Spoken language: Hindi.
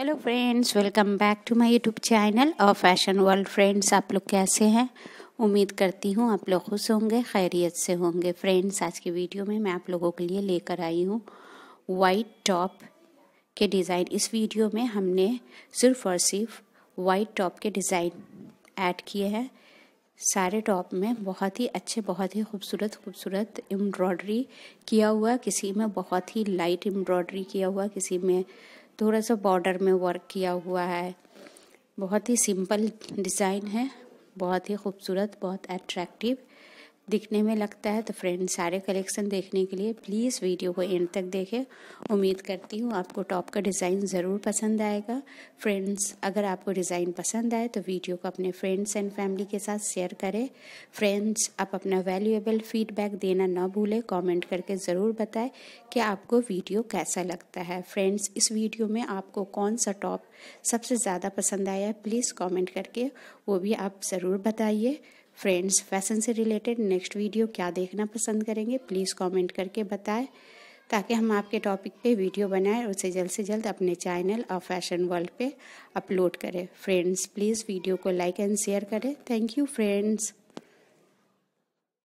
hello friends welcome back to my YouTube channel और फैशन वर्ल्ड फ्रेंड्स आप लोग कैसे हैं उम्मीद करती हूँ आप लोग खुश होंगे खैरियत से होंगे फ्रेंड्स आज की वीडियो में मैं आप लोगों के लिए लेकर आई हूँ वाइट टॉप के डिज़ाइन इस वीडियो में हमने सिर्फ और सिर्फ वाइट टॉप के डिज़ाइन ऐड किए हैं सारे टॉप में बहुत ही अच्छे बहुत ही खूबसूरत खूबसूरत एम्ब्रॉयडरी किया हुआ किसी में बहुत ही लाइट एम्ब्रॉयडरी किया हुआ किसी में थोड़ा सा बॉर्डर में वर्क किया हुआ है बहुत ही सिंपल डिज़ाइन है बहुत ही खूबसूरत बहुत अट्रैक्टिव दिखने में लगता है तो फ्रेंड्स सारे कलेक्शन देखने के लिए प्लीज़ वीडियो को एंड तक देखें उम्मीद करती हूँ आपको टॉप का डिज़ाइन ज़रूर पसंद आएगा फ्रेंड्स अगर आपको डिज़ाइन पसंद आए तो वीडियो को अपने फ्रेंड्स एंड फैमिली के साथ शेयर करें फ्रेंड्स आप अपना वैल्यूएबल फीडबैक देना ना भूलें कॉमेंट करके ज़रूर बताएं कि आपको वीडियो कैसा लगता है फ्रेंड्स इस वीडियो में आपको कौन सा टॉप सबसे ज़्यादा पसंद आया प्लीज़ कॉमेंट करके वो भी आप ज़रूर बताइए फ्रेंड्स फैशन से रिलेटेड नेक्स्ट वीडियो क्या देखना पसंद करेंगे प्लीज़ कमेंट करके बताएं ताकि हम आपके टॉपिक पे वीडियो बनाएं और उसे जल्द से जल्द अपने चैनल और फैशन वर्ल्ड पे अपलोड करें फ्रेंड्स प्लीज़ वीडियो को लाइक एंड शेयर करें थैंक यू फ्रेंड्स